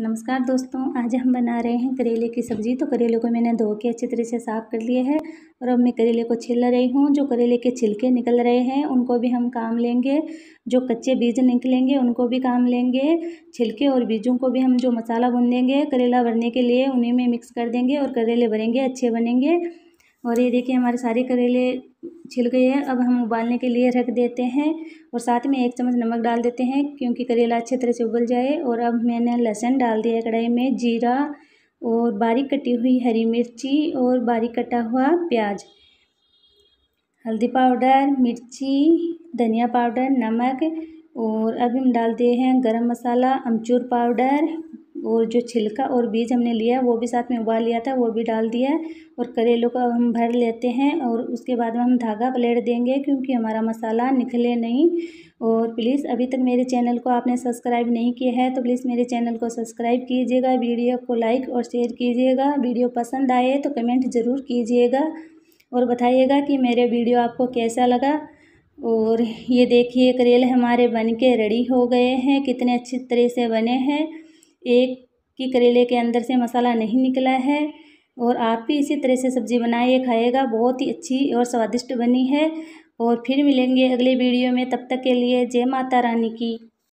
नमस्कार दोस्तों आज हम बना रहे हैं करेले की सब्ज़ी तो करेले को मैंने धो के अच्छी तरह से साफ़ कर लिए है और अब मैं करेले को छिल रही हूँ जो करेले के छिलके निकल रहे हैं उनको भी हम काम लेंगे जो कच्चे बीज निकलेंगे उनको भी काम लेंगे छिलके और बीजों को भी हम जो मसाला बुन देंगे करेला भरने के लिए उन्हीं में मिक्स कर देंगे और करेले भरेंगे अच्छे बनेंगे और ये देखिए हमारे सारे करेले छिल गई है अब हम उबालने के लिए रख देते हैं और साथ में एक चम्मच नमक डाल देते हैं क्योंकि करेला अच्छे तरह से उबल जाए और अब मैंने लहसुन डाल दिया कढ़ाई में जीरा और बारीक कटी हुई हरी मिर्ची और बारीक कटा हुआ प्याज हल्दी पाउडर मिर्ची धनिया पाउडर नमक और अब हम डाल दिए हैं गरम मसाला अमचूर पाउडर और जो छिलका और बीज हमने लिया वो भी साथ में उबाल लिया था वो भी डाल दिया और करेलों को हम भर लेते हैं और उसके बाद में हम धागा प्लेट देंगे क्योंकि हमारा मसाला निकले नहीं और प्लीज़ अभी तक मेरे चैनल को आपने सब्सक्राइब नहीं किया है तो प्लीज़ मेरे चैनल को सब्सक्राइब कीजिएगा वीडियो को लाइक और शेयर कीजिएगा वीडियो पसंद आए तो कमेंट ज़रूर कीजिएगा और बताइएगा कि मेरे वीडियो आपको कैसा लगा और ये देखिए करेले हमारे बन के रेडी हो गए हैं कितने अच्छी तरह से बने हैं एक की करेले के अंदर से मसाला नहीं निकला है और आप भी इसी तरह से सब्ज़ी बनाइए खाएगा बहुत ही अच्छी और स्वादिष्ट बनी है और फिर मिलेंगे अगले वीडियो में तब तक के लिए जय माता रानी की